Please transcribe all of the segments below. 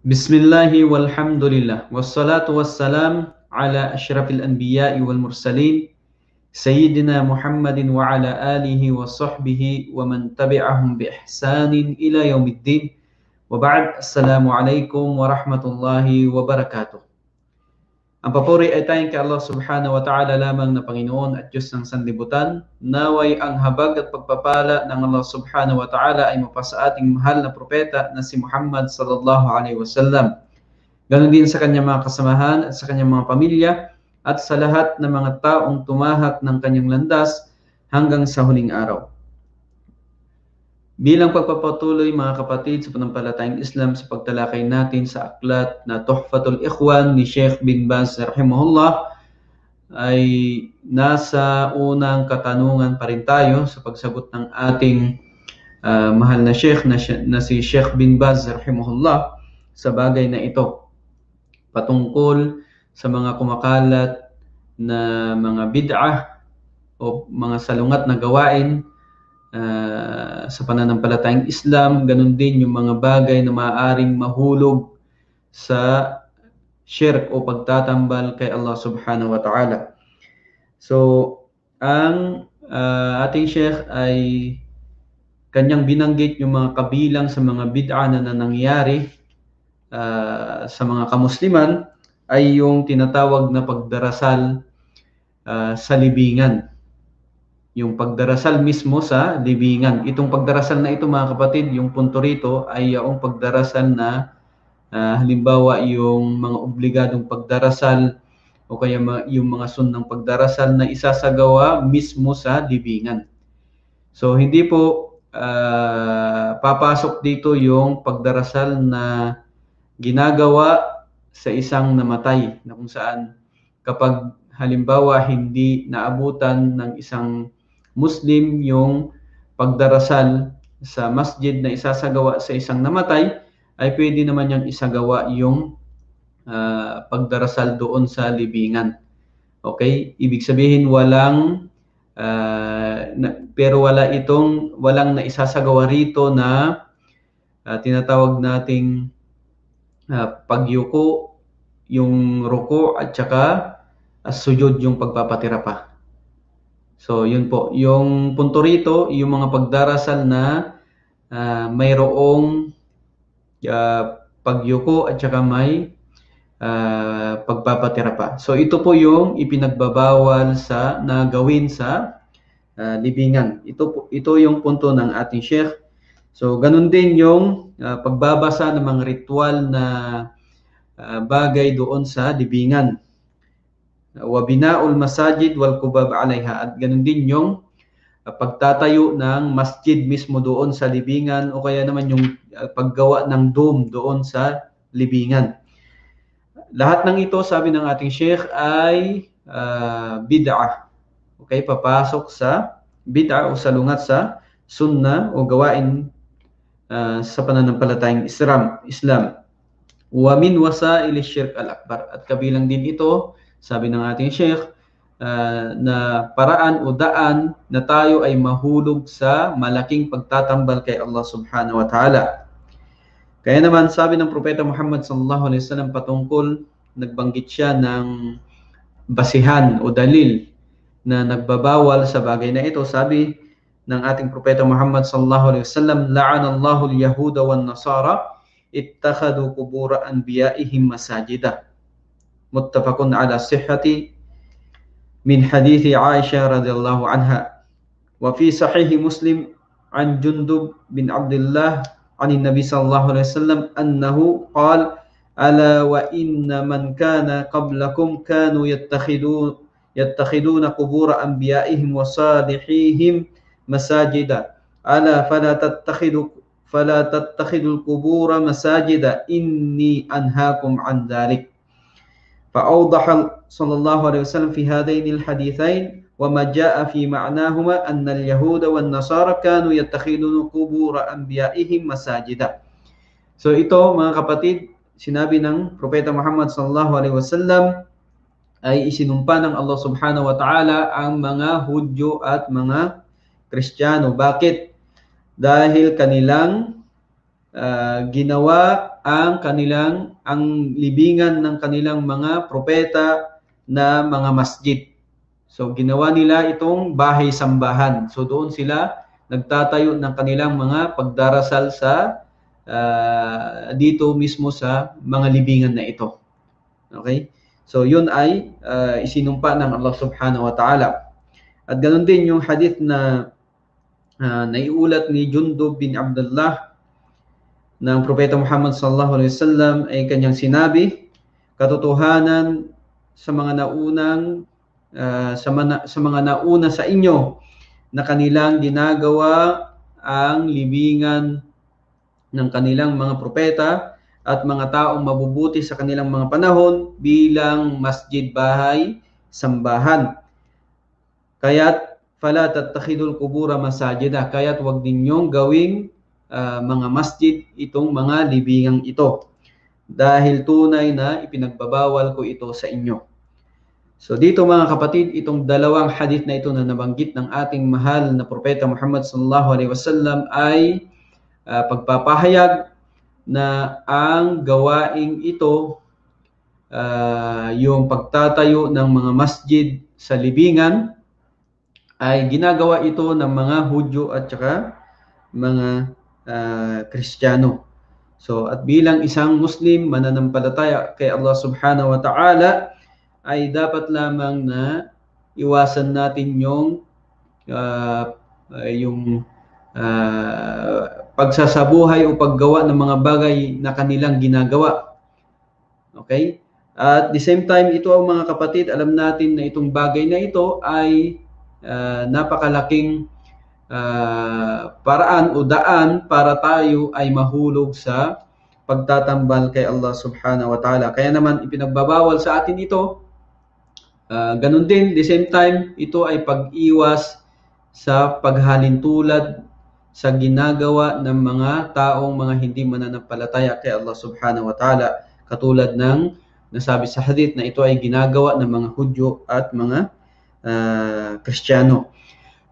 بسم الله والحمد لله والصلاة والسلام على أشرف الأنبياء والمرسلين سيدنا محمد وعلى آله وصحبه ومن تبعهم بإحسان إلى يوم الدين وبعد السلام عليكم ورحمة الله وبركاته Ang papuri ay tayong kay Allah subhanahu wa ta'ala lamang na Panginoon at Diyos ng Sanlibutan. Naway ang habag at pagpapala ng Allah subhanahu wa ta'ala ay mapasa ating mahal na propeta na si Muhammad sallallahu alaihi wasallam. Ganon din sa kanyang mga kasamahan at sa kanyang mga pamilya at sa lahat ng mga taong tumahak ng kanyang landas hanggang sa huling araw. Bilang pagpapatuloy mga kapatid sa panampalatayang Islam sa pagtalakay natin sa aklat na Tuhfatul Ikhwan ni Sheikh bin Baz rahimahullah ay nasa unang katanungan pa rin tayo sa pagsagot ng ating uh, mahal na Sheikh na, na si Sheikh bin Baz rahimahullah sa bagay na ito patungkol sa mga kumakalat na mga bid'ah o mga salungat na gawain uh, sa pananampalatayang Islam, ganun din yung mga bagay na maaaring mahulog sa shirk o pagtatambal kay Allah subhanahu wa ta'ala. So, ang uh, ating sheikh ay kanyang binanggit yung mga kabilang sa mga bid'a na, nangyari uh, sa mga kamusliman ay yung tinatawag na pagdarasal uh, sa libingan yung pagdarasal mismo sa libingan. Itong pagdarasal na ito mga kapatid, yung punto rito ay yung pagdarasal na uh, halimbawa yung mga obligadong pagdarasal o kaya yung mga sunnang pagdarasal na isasagawa mismo sa libingan. So hindi po uh, papasok dito yung pagdarasal na ginagawa sa isang namatay na kung saan kapag halimbawa hindi naabutan ng isang Muslim yung pagdarasal sa masjid na isasagawa sa isang namatay, ay pwede naman niyang isagawa yung uh, pagdarasal doon sa libingan. Okay? Ibig sabihin walang uh, na, pero wala itong walang na isasagawa rito na uh, tinatawag nating uh, pagyuko, yung ruko at saka uh, sujud yung pagpapatira pa. So, yun po. Yung punto rito, yung mga pagdarasal na uh, mayroong uh, pagyuko at saka may uh, pagpapatira pa. So, ito po yung ipinagbabawal sa nagawin sa uh, libingan. Ito, po, ito yung punto ng ating sheikh. So, ganun din yung uh, pagbabasa ng mga ritual na uh, bagay doon sa libingan wa binaul masajid wal kubab alaiha at ganun din yung uh, pagtatayo ng masjid mismo doon sa libingan o kaya naman yung uh, paggawa ng dome doon sa libingan. Lahat ng ito sabi ng ating sheikh ay uh, bid'ah. Okay, papasok sa bid'ah o salungat sa sunna o gawain uh, sa pananampalatayang Islam. Islam. Wa min wasail syirk al-akbar at kabilang din ito sabi ng ating Sheikh, uh, na paraan o daan na tayo ay mahulog sa malaking pagtatambal kay Allah subhanahu wa ta'ala. Kaya naman sabi ng Propeta Muhammad sallallahu alaihi wasallam patungkol nagbanggit siya ng basihan o dalil na nagbabawal sa bagay na ito. Sabi ng ating Propeta Muhammad sallallahu alaihi wasallam, la'anallahu al-yahuda wan-nasara ittakhadhu qubur anbiya'ihim masajida. متفق على الصحة من حديث عائشة رضي الله عنها وفي صحيح مسلم عن جندب بن عبد الله عن النبي صلى الله عليه وسلم أنه قال ألا وإن من كان قبلكم كانوا يتخذون يتخذون قبور أنبيائهم وصالحيهم مساجدا ألا فلا تتخذوا فلا تتخذوا القبور مساجدا إني أنهاكم عن ذلك فأوضح صلى الله عليه وسلم في هذين الحديثين وما جاء في معناهما أن اليهود والنصارى كانوا يتخذون قبور أنبيائهم مساجدا So ito mga kapatid, sinabi ng Propeta Muhammad sallallahu alaihi wasallam ay isinumpa ng Allah subhanahu wa ta'ala ang mga Hudyo at mga Kristiyano. Bakit? Dahil kanilang uh, ginawa ang kanilang ang libingan ng kanilang mga propeta na mga masjid. So ginawa nila itong bahay sambahan. So doon sila nagtatayo ng kanilang mga pagdarasal sa uh, dito mismo sa mga libingan na ito. Okay? So yun ay uh, isinumpa ng Allah Subhanahu wa Ta'ala. At ganoon din yung hadith na uh, naiulat ni Jundub bin Abdullah ng Propeta Muhammad sallallahu alaihi wasallam ay kanyang sinabi, katotohanan sa mga naunang uh, sa, mana, sa mga nauna sa inyo na kanilang ginagawa ang libingan ng kanilang mga propeta at mga taong mabubuti sa kanilang mga panahon bilang masjid bahay sambahan. Kaya't fala tatakhidul kubura masajida. Kaya't wag ninyong gawing uh, mga masjid itong mga libingang ito dahil tunay na ipinagbabawal ko ito sa inyo. So dito mga kapatid, itong dalawang hadith na ito na nabanggit ng ating mahal na propeta Muhammad sallallahu alaihi wasallam ay uh, pagpapahayag na ang gawaing ito uh, yung pagtatayo ng mga masjid sa libingan ay ginagawa ito ng mga Hudyo at saka mga uh, Kristiyano. So at bilang isang Muslim mananampalataya kay Allah Subhanahu wa Ta'ala ay dapat lamang na iwasan natin yung uh, yung uh, pagsasabuhay o paggawa ng mga bagay na kanilang ginagawa. Okay? At the same time, ito ang mga kapatid, alam natin na itong bagay na ito ay uh, napakalaking uh, paraan o daan para tayo ay mahulog sa pagtatambal kay Allah subhanahu wa ta'ala. Kaya naman ipinagbabawal sa atin ito. Uh, ganun din, the same time, ito ay pag-iwas sa paghalin tulad sa ginagawa ng mga taong mga hindi mananampalataya kay Allah subhanahu wa ta'ala. Katulad ng nasabi sa hadith na ito ay ginagawa ng mga Hudyo at mga uh, Kristiyano.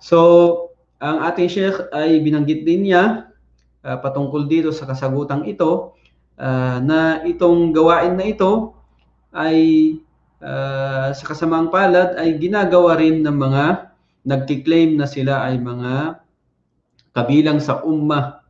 So, ang ating Sheikh ay binanggit din niya uh, patungkol dito sa kasagutang ito uh, na itong gawain na ito ay uh, sa kasamang palad ay ginagawa rin ng mga nagkiklaim na sila ay mga kabilang sa umma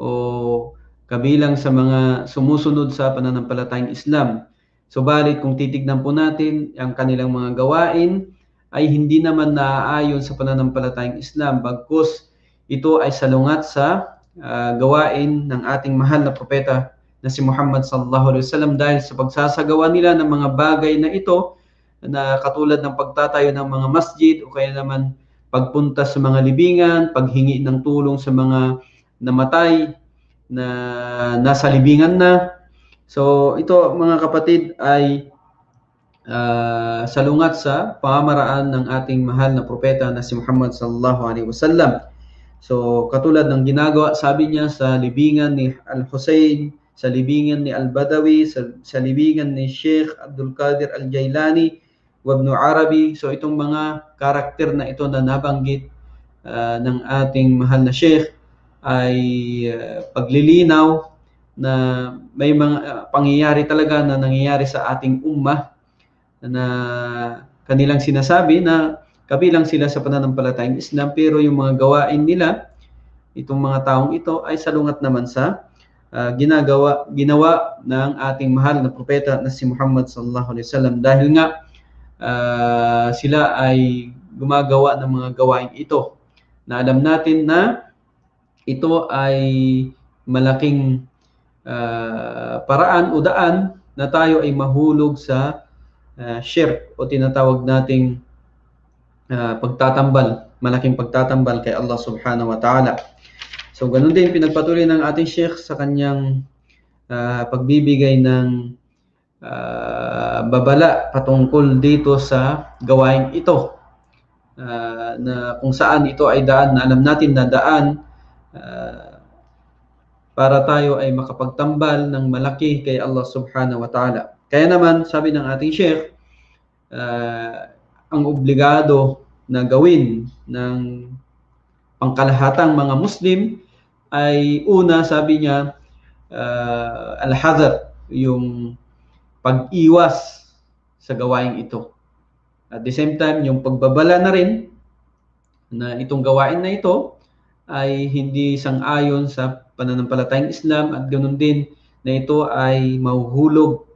o kabilang sa mga sumusunod sa pananampalatayang Islam. Subalit kung titignan po natin ang kanilang mga gawain ay hindi naman naaayon sa pananampalatayang Islam bagkus ito ay salungat sa uh, gawain ng ating mahal na propeta na si Muhammad sallallahu alaihi wasallam dahil sa pagsasagawa nila ng mga bagay na ito na katulad ng pagtatayo ng mga masjid o kaya naman pagpunta sa mga libingan, paghingi ng tulong sa mga namatay na nasa libingan na. So ito mga kapatid ay uh, ah, salungat sa pamamaraan ng ating mahal na propeta na si Muhammad sallallahu alaihi wasallam. So katulad ng ginagawa sabi niya sa libingan ni al hussein sa libingan ni Al-Badawi, sa, sa libingan ni Sheikh Abdul Qadir Al-Jailani, Ibn Arabi. So itong mga karakter na ito na nabanggit uh, ng ating mahal na Sheikh ay uh, paglilinaw na may mga uh, pangyayari talaga na nangyayari sa ating ummah na kanilang sinasabi na kabilang sila sa pananampalatayang Islam pero yung mga gawain nila itong mga taong ito ay salungat naman sa uh, ginagawa ginawa ng ating mahal na propeta na si Muhammad sallallahu alaihi wasallam dahil nga uh, sila ay gumagawa ng mga gawain ito na alam natin na ito ay malaking uh, paraan o daan na tayo ay mahulog sa uh, ah, shirk o tinatawag nating uh, pagtatambal, malaking pagtatambal kay Allah subhanahu wa ta'ala. So ganun din pinagpatuloy ng ating sheikh sa kanyang uh, pagbibigay ng uh, babala patungkol dito sa gawain ito. Uh, na kung saan ito ay daan na alam natin na daan uh, para tayo ay makapagtambal ng malaki kay Allah subhanahu wa ta'ala. Kaya naman, sabi ng ating sheikh, uh, ang obligado na gawin ng pangkalahatang mga Muslim ay una, sabi niya, uh, ah, al-hazar, yung pag-iwas sa gawain ito. At the same time, yung pagbabala na rin na itong gawain na ito ay hindi sang-ayon sa pananampalatayang Islam at ganun din na ito ay mahuhulog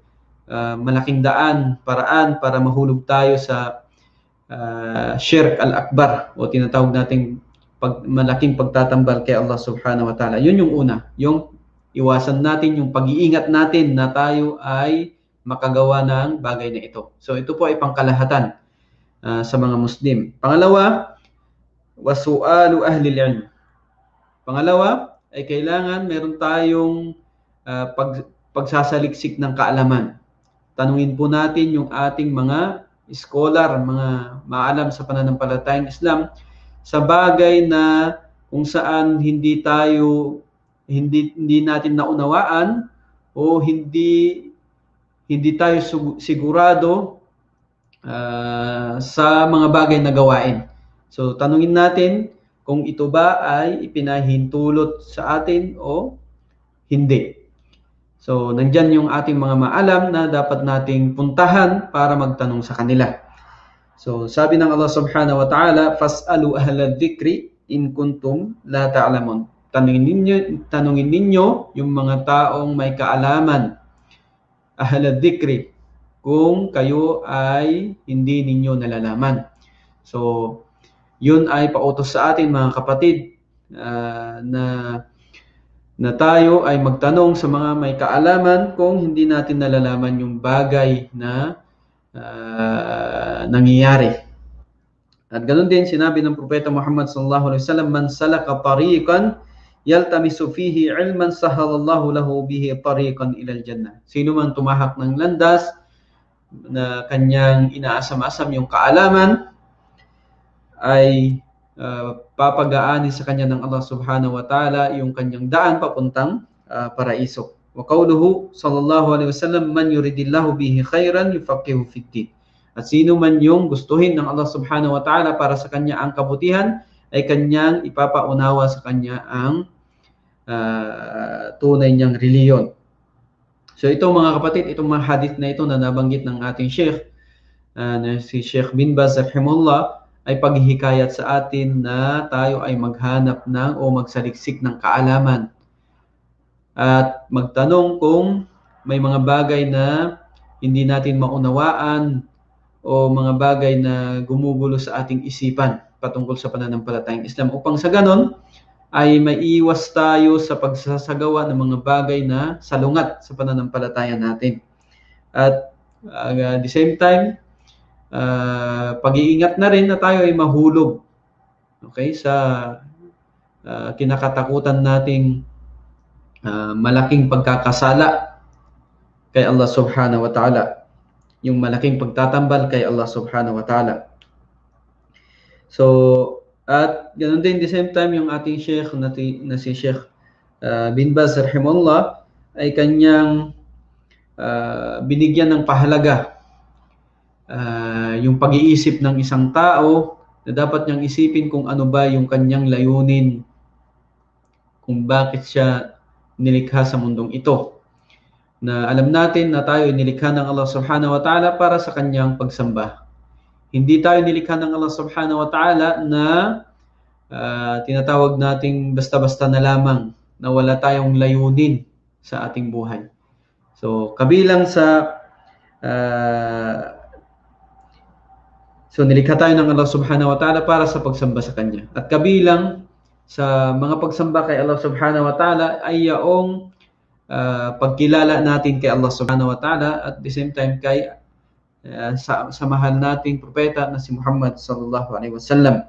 uh, malaking daan, paraan para mahulog tayo sa uh, shirk al-akbar o tinatawag nating pag, malaking pagtatambal kay Allah subhanahu wa ta'ala. Yun yung una, yung iwasan natin, yung pag-iingat natin na tayo ay makagawa ng bagay na ito. So ito po ay pangkalahatan uh, sa mga Muslim. Pangalawa, wasu'alu ahli ilm. Pangalawa ay kailangan meron tayong uh, pag, pagsasaliksik ng kaalaman tanungin po natin yung ating mga scholar, mga maalam sa pananampalatayang Islam sa bagay na kung saan hindi tayo hindi hindi natin naunawaan o hindi hindi tayo sigurado uh, sa mga bagay na gawain. So tanungin natin kung ito ba ay ipinahintulot sa atin o hindi. So, nandyan yung ating mga maalam na dapat nating puntahan para magtanong sa kanila. So, sabi ng Allah subhanahu wa ta'ala, Fas'alu ahla dhikri in kuntum la ta'lamun. Tanungin ninyo, tanungin ninyo yung mga taong may kaalaman. Ahla dhikri. Kung kayo ay hindi ninyo nalalaman. So, yun ay pautos sa atin mga kapatid uh, na na tayo ay magtanong sa mga may kaalaman kung hindi natin nalalaman yung bagay na uh, nangyayari. At ganoon din sinabi ng propeta Muhammad sallallahu alaihi wasallam man salaka tariqan yaltamisu fihi ilman sahalallahu lahu bihi tariqan ila jannah. Sino man tumahak ng landas na kanyang inaasam-asam yung kaalaman ay uh, papagaanin sa kanya ng Allah subhanahu wa ta'ala yung kanyang daan papuntang uh, paraiso. Wa qawluhu sallallahu alaihi wasallam man yuridillahu bihi khairan yufaqihu fid din. At sino man yung gustuhin ng Allah subhanahu wa ta'ala para sa kanya ang kabutihan ay kanyang ipapaunawa sa kanya ang uh, tunay niyang reliyon. So ito mga kapatid, itong mga hadith na ito na nabanggit ng ating Sheikh uh, na si Sheikh bin Baz rahimahullah ay paghihikayat sa atin na tayo ay maghanap ng o magsaliksik ng kaalaman at magtanong kung may mga bagay na hindi natin maunawaan o mga bagay na gumugulo sa ating isipan patungkol sa pananampalatayang Islam upang sa ganon ay maiwas tayo sa pagsasagawa ng mga bagay na salungat sa pananampalataya natin. At uh, at the same time, uh, pag-iingat na rin na tayo ay mahulog okay sa uh, kinakatakutan nating uh, malaking pagkakasala kay Allah subhanahu wa ta'ala yung malaking pagtatambal kay Allah subhanahu wa ta'ala so at ganoon din the same time yung ating sheikh na, na si Sheikh uh, bin Baz rahimahullah ay kanyang uh, binigyan ng pahalaga Ah, yung pag-iisip ng isang tao na dapat niyang isipin kung ano ba yung kanyang layunin kung bakit siya nilikha sa mundong ito. Na alam natin na tayo nilikha ng Allah Subhanahu wa Ta'ala para sa kanyang pagsamba. Hindi tayo nilikha ng Allah Subhanahu wa Ta'ala na uh, tinatawag nating basta-basta na lamang na wala tayong layunin sa ating buhay. So, kabilang sa uh, So nilikha tayo ng Allah subhanahu wa ta'ala para sa pagsamba sa Kanya. At kabilang sa mga pagsamba kay Allah subhanahu wa ta'ala ay yaong uh, ah, pagkilala natin kay Allah subhanahu wa ta'ala at the same time kay uh, sa, sa mahal nating propeta na si Muhammad sallallahu alaihi wasallam.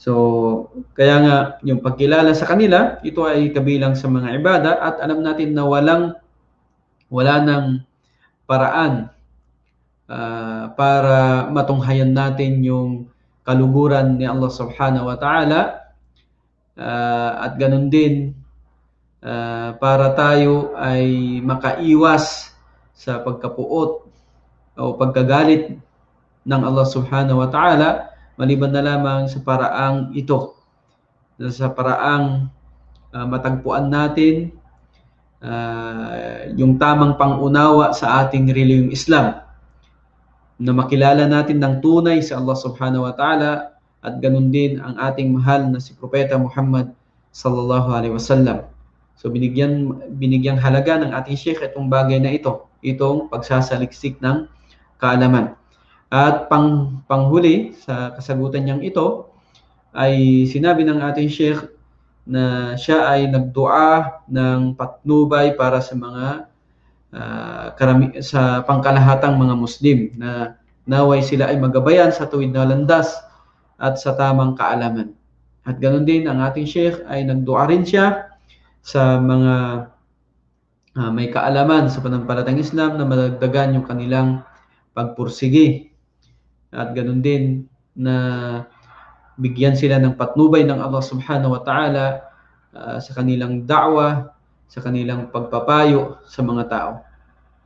So, kaya nga yung pagkilala sa kanila, ito ay kabilang sa mga ibada at alam natin na walang wala nang paraan uh, para matunghayan natin yung kaluguran ni Allah subhanahu wa ta'ala uh, at ganun din uh, para tayo ay makaiwas sa pagkapuot o pagkagalit ng Allah subhanahu wa ta'ala maliban na lamang sa paraang ito sa paraang uh, matagpuan natin uh, yung tamang pangunawa sa ating reliyong Islam na makilala natin ng tunay si Allah subhanahu wa ta'ala at ganun din ang ating mahal na si Propeta Muhammad sallallahu alaihi wasallam. So binigyan binigyang halaga ng ating Sheikh itong bagay na ito, itong pagsasaliksik ng kaalaman. At pang panghuli sa kasagutan niyang ito ay sinabi ng ating Sheikh na siya ay nagdua ng patnubay para sa mga uh, karami, sa pangkalahatang mga Muslim na naway sila ay magabayan sa tuwid na landas at sa tamang kaalaman. At ganoon din ang ating Sheikh ay nagdua rin siya sa mga uh, may kaalaman sa pananampalatang Islam na madagdagan yung kanilang pagpursige. At ganoon din na bigyan sila ng patnubay ng Allah subhanahu wa ta'ala uh, sa kanilang da'wa sa kanilang pagpapayo sa mga tao.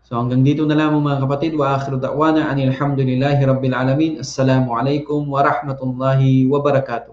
So hanggang dito na lamang mga kapatid. Wa akhiru da'wana anilhamdulillahi rabbil alamin. Assalamu alaikum wa rahmatullahi wa barakatuh.